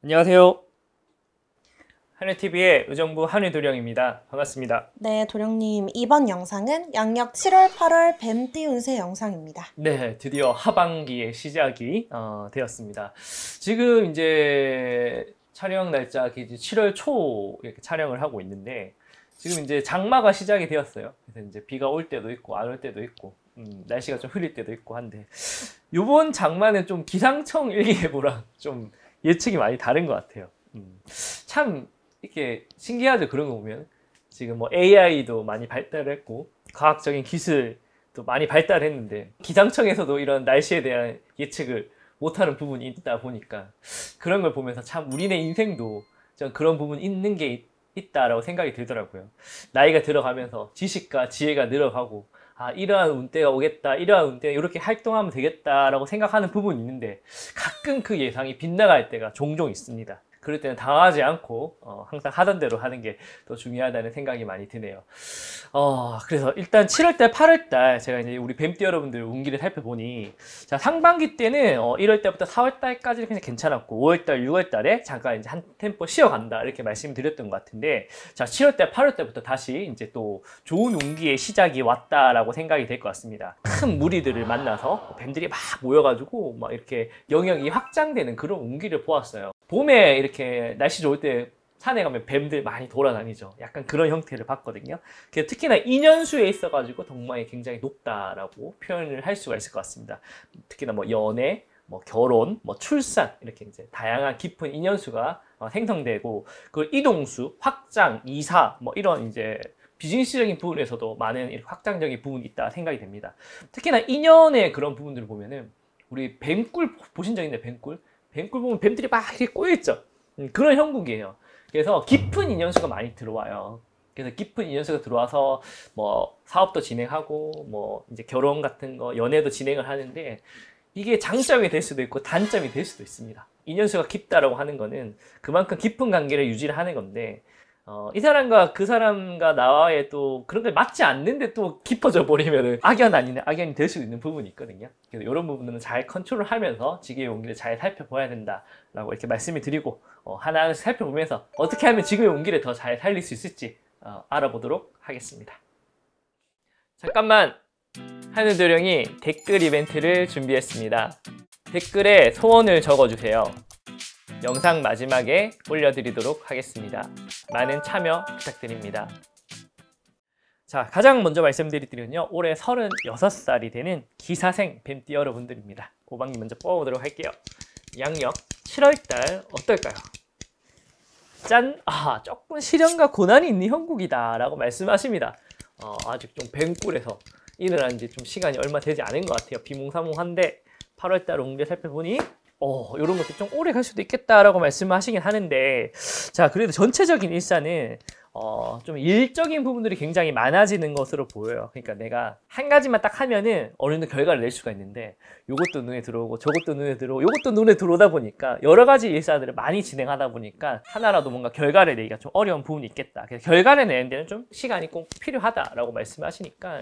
안녕하세요. 한해TV의 의정부 한의도령입니다. 반갑습니다. 네, 도령님. 이번 영상은 양력 7월, 8월 뱀띠 운세 영상입니다. 네, 드디어 하반기의 시작이 어, 되었습니다. 지금 이제 촬영 날짜 7월 초 이렇게 촬영을 하고 있는데 지금 이제 장마가 시작이 되었어요. 그래서 이제 비가 올 때도 있고 안 올 때도 있고 음, 날씨가 좀 흐릴 때도 있고 한데 요번 장마는 좀 기상청 일기예보랑 좀 예측이 많이 다른 것 같아요. 음. 참 이렇게 신기하죠. 그런 거 보면 지금 뭐 AI도 많이 발달했고 과학적인 기술도 많이 발달했는데 기상청에서도 이런 날씨에 대한 예측을 못하는 부분이 있다 보니까 그런 걸 보면서 참 우리네 인생도 좀 그런 부분 있는 게 있다라고 생각이 들더라고요. 나이가 들어가면서 지식과 지혜가 늘어가고 아, 이러한 운대가 오겠다, 이러한 운대가 이렇게 활동하면 되겠다라고 생각하는 부분이 있는데 가끔 그 예상이 빗나갈 때가 종종 있습니다. 그럴 때는 당하지 않고 어, 항상 하던 대로 하는 게 더 중요하다는 생각이 많이 드네요. 어, 그래서 일단 7월달, 8월달 제가 이제 우리 뱀띠 여러분들 운기를 살펴보니 자 상반기 때는 어, 1월달부터 4월달까지는 그냥 괜찮았고 5월달, 6월달에 잠깐 이제 한 템포 쉬어간다 이렇게 말씀드렸던 것 같은데 자 7월달, 8월달부터 다시 이제 또 좋은 운기의 시작이 왔다라고 생각이 될 것 같습니다. 큰 무리들을 만나서 뭐 뱀들이 막 모여가지고 막 이렇게 영역이 확장되는 그런 운기를 보았어요. 봄에 이렇게 이렇게 날씨 좋을 때 산에 가면 뱀들 많이 돌아다니죠. 약간 그런 형태를 봤거든요. 특히나 인연수에 있어가지고 덕마이 굉장히 높다라고 표현을 할 수가 있을 것 같습니다. 특히나 뭐 연애, 뭐 결혼, 뭐 출산 이렇게 이제 다양한 깊은 인연수가 어, 생성되고 그 이동수, 확장, 이사 뭐 이런 이제 비즈니스적인 부분에서도 많은 확장적인 부분이 있다 생각이 됩니다. 특히나 인연의 그런 부분들을 보면은 우리 뱀꿀 보신 적 있나요? 뱀꿀? 뱀꿀 보면 뱀들이 막 이렇게 꼬여있죠. 그런 형국이에요. 그래서 깊은 인연수가 많이 들어와요. 그래서 깊은 인연수가 들어와서 뭐 사업도 진행하고 뭐 이제 결혼 같은 거 연애도 진행을 하는데 이게 장점이 될 수도 있고 단점이 될 수도 있습니다. 인연수가 깊다라고 하는 거는 그만큼 깊은 관계를 유지를 하는 건데 어, 이 사람과 그 사람과 나와의 또 그런 게 맞지 않는데 또 깊어져 버리면은 악연 아닌 니 악연이 될 수 있는 부분이 있거든요. 그래서 이런 부분들은 잘 컨트롤 하면서 지기의 용기를 잘 살펴봐야 된다라고 이렇게 말씀을 드리고 어, 하나하나씩 살펴보면서 어떻게 하면 지금의 용기를 더 잘 살릴 수 있을지 어, 알아보도록 하겠습니다. 잠깐만! 하늘도령이 댓글 이벤트를 준비했습니다. 댓글에 소원을 적어주세요. 영상 마지막에 올려드리도록 하겠습니다. 많은 참여 부탁드립니다. 자, 가장 먼저 말씀드리드리면요. 올해 36살이 되는 기사생 뱀띠 여러분들입니다. 고방님 먼저 뽑아보도록 할게요. 양력 7월달 어떨까요? 짠! 아, 조금 시련과 고난이 있는 형국이다 라고 말씀하십니다. 어, 아직 좀 뱀꿀에서 일어난 지좀 시간이 얼마 되지 않은 것 같아요. 비몽사몽한데 8월달 옹대 살펴보니 어, 이런 것도 좀 오래 갈 수도 있겠다라고 말씀하시긴 하는데, 자, 그래도 전체적인 일사는, 어, 좀 일적인 부분들이 굉장히 많아지는 것으로 보여요. 그러니까 내가 한 가지만 딱 하면은 어느 정도 결과를 낼 수가 있는데, 요것도 눈에 들어오고, 저것도 눈에 들어오고, 요것도 눈에 들어오다 보니까, 여러 가지 일사들을 많이 진행하다 보니까, 하나라도 뭔가 결과를 내기가 좀 어려운 부분이 있겠다. 그래서 결과를 내는 데는 좀 시간이 꼭 필요하다라고 말씀하시니까,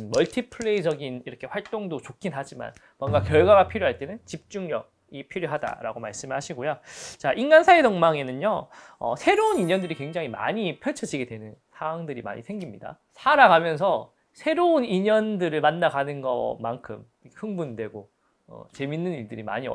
음, 멀티플레이적인 이렇게 활동도 좋긴 하지만, 뭔가 음. 결과가 필요할 때는 집중력, 이 필요하다라고 말씀하시고요. 자, 인간 사회 동망에는요, 어, 새로운 인연들이 굉장히 많이 펼쳐지게 되는 상황들이 많이 생깁니다. 살아가면서 새로운 인연들을 만나가는 것만큼 흥분되고 어, 재밌는 일들이 많이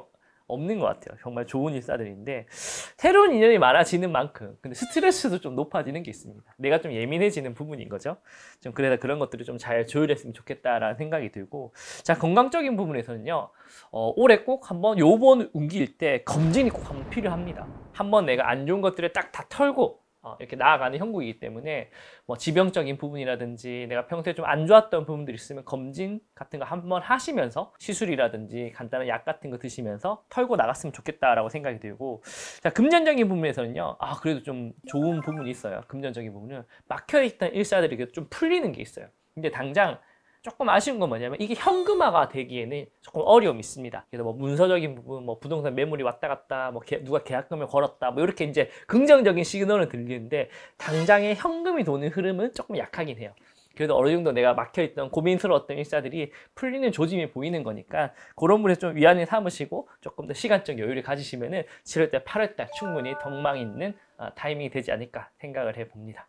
없는 것 같아요. 정말 좋은 일사들인데 새로운 인연이 많아지는 만큼 근데 스트레스도 좀 높아지는 게 있습니다. 내가 좀 예민해지는 부분인 거죠. 좀 그래서 그런 것들을 좀 잘 조율했으면 좋겠다라는 생각이 들고 자 건강적인 부분에서는요 어, 올해 꼭 한번 요번 운기일 때 검진이 꼭 한번 필요합니다. 한번 내가 안 좋은 것들을 딱 다 털고 어, 이렇게 나아가는 형국이기 때문에 뭐 지병적인 부분이라든지 내가 평소에 좀 안 좋았던 부분들이 있으면 검진 같은 거 한번 하시면서 시술이라든지 간단한 약 같은 거 드시면서 털고 나갔으면 좋겠다라고 생각이 들고 자 금전적인 부분에서는요 아 그래도 좀 좋은 부분이 있어요 금전적인 부분은 막혀있던 일사들이 좀 풀리는 게 있어요 근데 당장 조금 아쉬운 건 뭐냐면 이게 현금화가 되기에는 조금 어려움이 있습니다. 그래서 뭐 문서적인 부분, 뭐 부동산 매물이 왔다 갔다, 뭐 개, 누가 계약금을 걸었다, 뭐 이렇게 이제 긍정적인 시그널은 들리는데 당장의 현금이 도는 흐름은 조금 약하긴 해요. 그래도 어느 정도 내가 막혀있던 고민스러웠던 일사들이 풀리는 조짐이 보이는 거니까 그런 분에 좀 위안을 삼으시고 조금 더 시간적 여유를 가지시면은 7월달, 8월달 충분히 덕망 있는 어, 타이밍이 되지 않을까 생각을 해봅니다.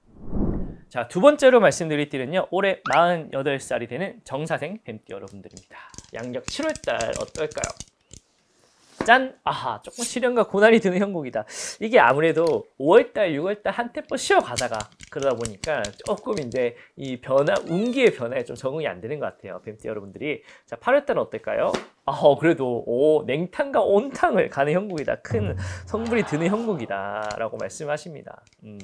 자, 두 번째로 말씀드릴 띠는요. 올해 48살이 되는 정사생 뱀띠 여러분들입니다. 양력 7월달 어떨까요? 짠! 아하, 조금 시련과 고난이 드는 형국이다. 이게 아무래도 5월달, 6월달 한 템포 쉬어가다가 그러다 보니까 조금 이제 이 변화, 운기의 변화에 좀 적응이 안 되는 것 같아요. 뱀띠 여러분들이. 자, 8월달은 어떨까요? 어, 그래도 오, 냉탕과 온탕을 가는 형국이다. 큰 음. 성불이 드는 형국이다라고 말씀하십니다. 음.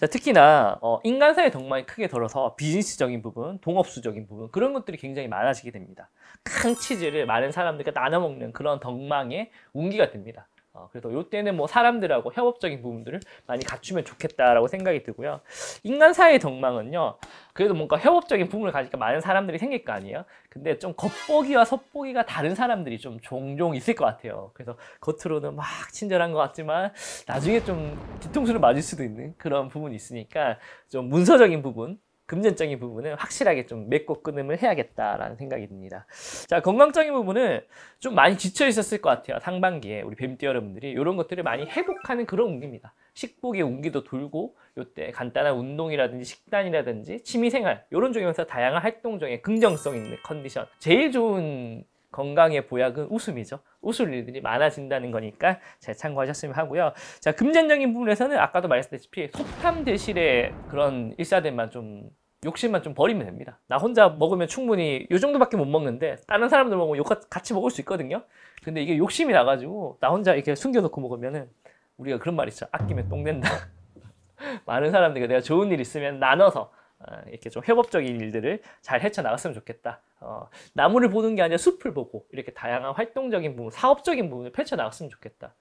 자, 특히나 어, 인간사의 덕망이 크게 덜어서 비즈니스적인 부분, 동업수적인 부분 그런 것들이 굉장히 많아지게 됩니다. 큰 치즈를 많은 사람들과 나눠 먹는 그런 덕망의 운기가 됩니다. 어, 그래서 요때는 뭐 사람들하고 협업적인 부분들을 많이 갖추면 좋겠다라고 생각이 들고요. 인간 사회의 덕망은요. 그래도 뭔가 협업적인 부분을 가지니까 많은 사람들이 생길 거 아니에요. 근데 좀 겉보기와 속보기가 다른 사람들이 좀 종종 있을 것 같아요. 그래서 겉으로는 막 친절한 것 같지만 나중에 좀 뒤통수를 맞을 수도 있는 그런 부분이 있으니까 좀 문서적인 부분 금전적인 부분은 확실하게 좀 맺고 끊음을 해야겠다라는 생각이 듭니다. 자, 건강적인 부분은 좀 많이 지쳐 있었을 것 같아요. 상반기에 우리 뱀띠 여러분들이 이런 것들을 많이 회복하는 그런 운기입니다. 식복의 운기도 돌고 요때 간단한 운동이라든지 식단이라든지 취미생활 이런 쪽에서 다양한 활동 중에 긍정성 있는 컨디션 제일 좋은 건강의 보약은 웃음이죠. 웃을 일들이 많아진다는 거니까 잘 참고하셨으면 하고요. 자, 금전적인 부분에서는 아까도 말했드렸다시피 속탐 대실의 그런 일사대만좀 욕심만 좀 버리면 됩니다. 나 혼자 먹으면 충분히 요 정도밖에 못 먹는데 다른 사람들 먹으면 욕 같이 먹을 수 있거든요. 근데 이게 욕심이 나가지고 나 혼자 이렇게 숨겨놓고 먹으면은 우리가 그런 말 있죠. 아끼면 똥 된다. 많은 사람들이 내가 좋은 일 있으면 나눠서 어, 이렇게 좀 협업적인 일들을 잘 헤쳐나갔으면 좋겠다. 어, 나무를 보는 게 아니라 숲을 보고 이렇게 다양한 활동적인 부분, 사업적인 부분을 펼쳐나갔으면 좋겠다.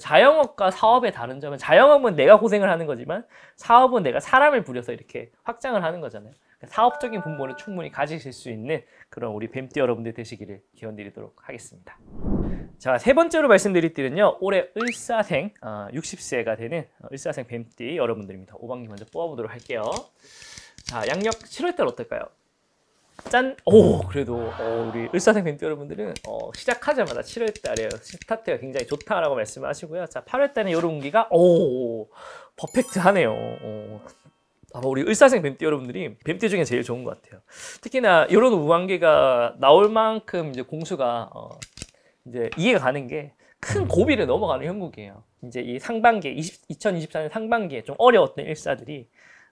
자영업과 사업의 다른 점은 자영업은 내가 고생을 하는 거지만 사업은 내가 사람을 부려서 이렇게 확장을 하는 거잖아요. 그러니까 사업적인 분모를 충분히 가지실 수 있는 그런 우리 뱀띠 여러분들 되시기를 기원드리도록 하겠습니다. 자, 세 번째로 말씀드릴 띠는요. 올해 을사생 60세가 어, 되는 을사생 뱀띠 여러분들입니다. 오방님 먼저 뽑아보도록 할게요. 자, 양력 7월 달 어떨까요? 짠! 오, 그래도 어, 우리 을사생팬 여러분들은 어, 시작하자마자 7월 달에 스타트가 굉장히 좋다라고 말씀하시고요. 자, 8월 달에 이런 운기가 오, 퍼펙트하네요. 오. 아마 우리 을사생 뱀띠 여러분들이 뱀띠 중에 제일 좋은 것 같아요. 특히나 이런 우한계가 나올 만큼 이제 공수가 어, 이제 이해가 가는 게 큰 고비를 넘어가는 형국이에요. 이제 이 상반기, 20, 2024년 상반기에 좀 어려웠던 일사들이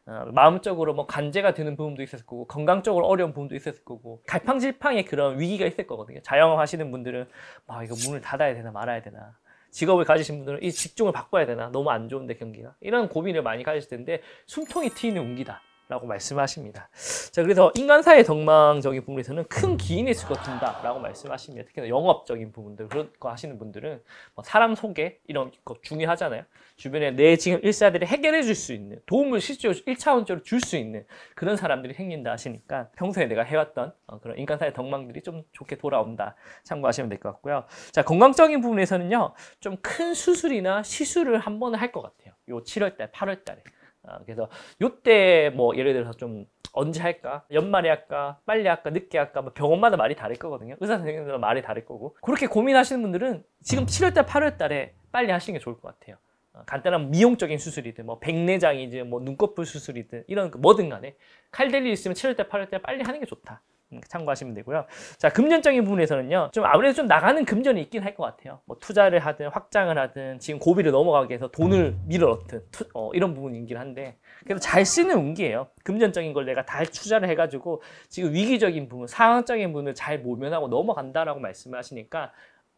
어, 마음적으로 뭐 간제가 되는 부분도 있었을 거고 건강적으로 어려운 부분도 있었을 거고 갈팡질팡의 그런 위기가 있을 거거든요. 자영업 하시는 분들은 아 이거 문을 닫아야 되나 말아야 되나 직업을 가지신 분들은 이 직종을 바꿔야 되나 너무 안 좋은데 경기가 이런 고민을 많이 가질 텐데 숨통이 트이는 운기다. 라고 말씀하십니다. 자, 그래서 인간사의 덕망적인 부분에서는 큰 기인의 수가 든다라고 말씀하십니다. 특히나 영업적인 부분들, 그런 거 하시는 분들은 뭐 사람 소개, 이런 거 중요하잖아요. 주변에 내 지금 일사들이 해결해 줄 수 있는, 도움을 실질적으로 1차원적으로 줄 수 있는 그런 사람들이 생긴다 하시니까 평소에 내가 해왔던 어, 그런 인간사의 덕망들이 좀 좋게 돌아온다. 참고하시면 될 것 같고요. 자, 건강적인 부분에서는요, 좀 큰 수술이나 시술을 한 번은 할것 같아요. 요 7월달, 8월달에. 아, 그래서 요때뭐 예를 들어서 좀 언제 할까? 연말에 할까? 빨리 할까? 늦게 할까? 뭐 병원마다 말이 다를 거거든요. 의사 선생님들마 말이 다를 거고. 그렇게 고민하시는 분들은 지금 7월달, 음. 8월달에 빨리 하시는 게 좋을 것 같아요. 어, 간단한 미용적인 수술이든 뭐 백내장이든 뭐 눈꺼풀 수술이든 이런 그 뭐든 간에 칼 대리 있으면 7월달, 8월달 에 빨리 하는 게 좋다. 음, 참고하시면 되고요. 자, 금전적인 부분에서는요. 좀 아무래도 좀 나가는 금전이 있긴 할 것 같아요. 뭐 투자를 하든 확장을 하든 지금 고비를 넘어가게 해서 돈을 음. 밀어넣든 투, 어, 이런 부분이긴 한데 그래도 잘 쓰는 운기예요. 금전적인 걸 내가 다 투자를 해가지고 지금 위기적인 부분, 상황적인 부분을 잘 모면하고 넘어간다라고 말씀을 하시니까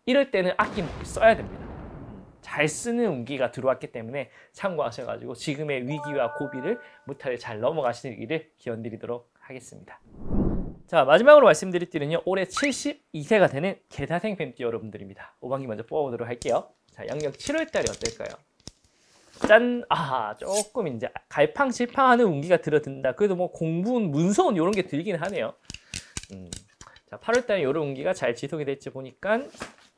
이럴 때는 아낌없이 써야 됩니다. 음, 잘 쓰는 운기가 들어왔기 때문에 참고하셔가지고 지금의 위기와 고비를 무탈에 잘 넘어가시기를 기원드리도록 하겠습니다. 자 마지막으로 말씀드릴 띠는요 올해 72세가 되는 개사생 뱀띠 여러분들입니다 오방기 먼저 뽑아보도록 할게요 자 양력 7월달이 어떨까요? 짠! 아 조금 이제 갈팡질팡하는 운기가 들어든다 그래도 뭐 공부운, 문서운 이런 게 들긴 하네요 음, 자 8월달에 이런 운기가 잘 지속이 될지 보니까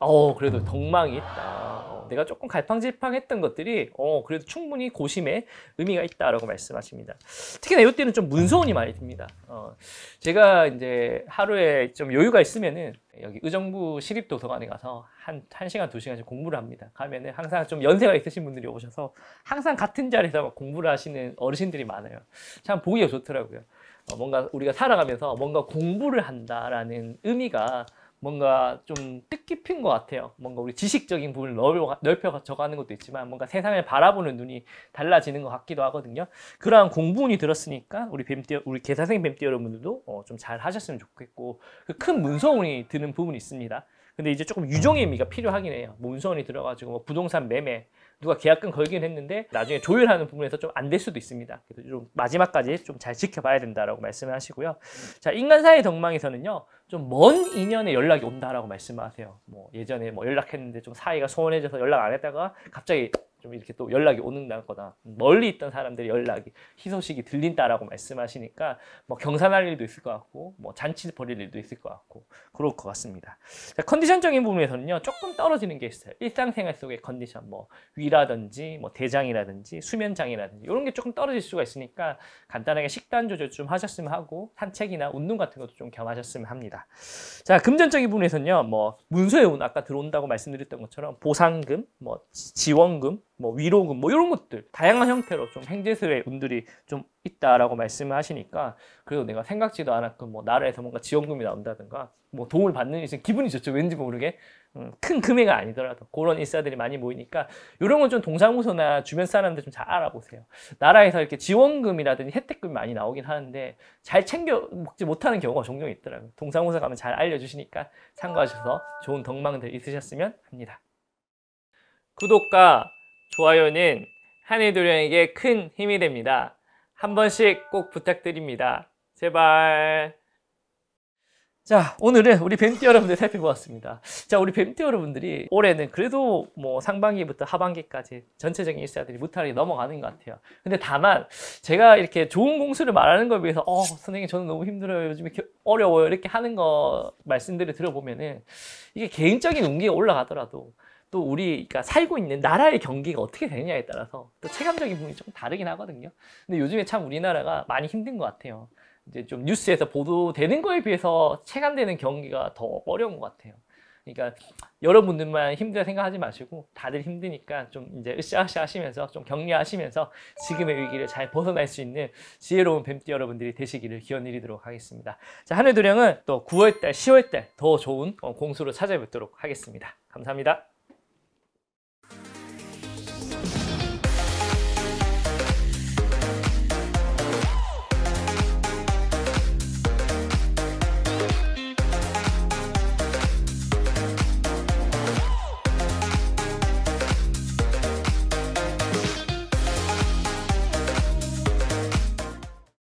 어 그래도 음. 덕망이 있다. 어, 내가 조금 갈팡질팡했던 것들이 어 그래도 충분히 고심에 의미가 있다라고 말씀하십니다. 특히나 이때는 좀 문서운이 많이 듭니다. 어, 제가 이제 하루에 좀 여유가 있으면은 여기 의정부 시립도서관에 가서 한, 한 시간, 두 시간씩 공부를 합니다. 가면은 항상 좀 연세가 있으신 분들이 오셔서 항상 같은 자리에서 막 공부를 하시는 어르신들이 많아요. 참 보기가 좋더라고요. 어, 뭔가 우리가 살아가면서 뭔가 공부를 한다라는 의미가 뭔가 좀 뜻깊은 것 같아요. 뭔가 우리 지식적인 부분을 넓혀져가는 것도 있지만 뭔가 세상을 바라보는 눈이 달라지는 것 같기도 하거든요. 그러한 공분이 부 들었으니까 우리 뱀띠 우리 개사생 뱀띠 여러분들도 어, 좀잘 하셨으면 좋겠고 그 큰 문서운이 드는 부분이 있습니다. 근데 이제 조금 유종의 의미가 필요하긴 해요. 문서운이 들어가지고 뭐 부동산 매매 누가 계약금 걸긴 했는데 나중에 조율하는 부분에서 좀 안 될 수도 있습니다. 그래서 좀 마지막까지 좀 잘 지켜봐야 된다라고 말씀을 하시고요. 자 인간 사의 덕망에서는요. 좀먼 인연에 연락이 온다라고 말씀하세요. 뭐 예전에 뭐 연락했는데 좀 사이가 소원해져서 연락 안 했다가 갑자기 좀 이렇게 또 연락이 오는다거나 멀리 있던 사람들이 연락이 희소식이 들린다라고 말씀하시니까 뭐 경산할 일도 있을 것 같고 뭐 잔치 벌일 일도 있을 것 같고 그럴 것 같습니다. 자, 컨디션적인 부분에서는요 조금 떨어지는 게 있어요. 일상생활 속의 컨디션 뭐 위라든지 뭐 대장이라든지 수면장이라든지 이런 게 조금 떨어질 수가 있으니까 간단하게 식단 조절 좀 하셨으면 하고 산책이나 운동 같은 것도 좀 겸하셨으면 합니다. 자 금전적인 부분에서는요 뭐 문서에 온 아까 들어온다고 말씀드렸던 것처럼 보상금 뭐 지원금 뭐 위로금 뭐 이런 것들 다양한 형태로 좀 행제수의 운들이 좀 있다라고 말씀을 하시니까 그래도 내가 생각지도 않았던 뭐 나라에서 뭔가 지원금이 나온다든가 뭐 도움을 받는 이제 기분이 좋죠 왠지 모르게 음, 큰금액이 아니더라도 그런 일사들이 많이 모이니까 이런 건 좀 동사무소나 주변 사람들 좀 잘 알아보세요 나라에서 이렇게 지원금이라든지 혜택금이 많이 나오긴 하는데 잘 챙겨 먹지 못하는 경우가 종종 있더라고요 동사무소 가면 잘 알려주시니까 참고하셔서 좋은 덕망들 있으셨으면 합니다 구독과 좋아요는 한의도령에게 큰 힘이 됩니다. 한 번씩 꼭 부탁드립니다. 제발. 자, 오늘은 우리 뱀띠 여러분들 살펴보았습니다. 자, 우리 뱀띠 여러분들이 올해는 그래도 뭐 상반기부터 하반기까지 전체적인 일사들이 무탈하게 넘어가는 것 같아요. 근데 다만 제가 이렇게 좋은 공수를 말하는 거에 해서 어, 선생님 저는 너무 힘들어요. 요즘에 어려워요. 이렇게 하는 거 말씀들을 들어보면은 이게 개인적인 운기에 올라가더라도 또 우리가 살고 있는 나라의 경기가 어떻게 되느냐에 따라서 또 체감적인 부분이 좀 다르긴 하거든요. 근데 요즘에 참 우리나라가 많이 힘든 것 같아요. 이제 좀 뉴스에서 보도되는 거에 비해서 체감되는 경기가 더 어려운 것 같아요. 그러니까 여러분들만 힘들다 생각하지 마시고 다들 힘드니까 좀 이제 으쌰으쌰 하시면서 좀 격려하시면서 지금의 위기를 잘 벗어날 수 있는 지혜로운 뱀띠 여러분들이 되시기를 기원드리도록 하겠습니다. 자, 하늘도령은 또 9월달, 10월달 더 좋은 어, 공수로 찾아뵙도록 하겠습니다. 감사합니다.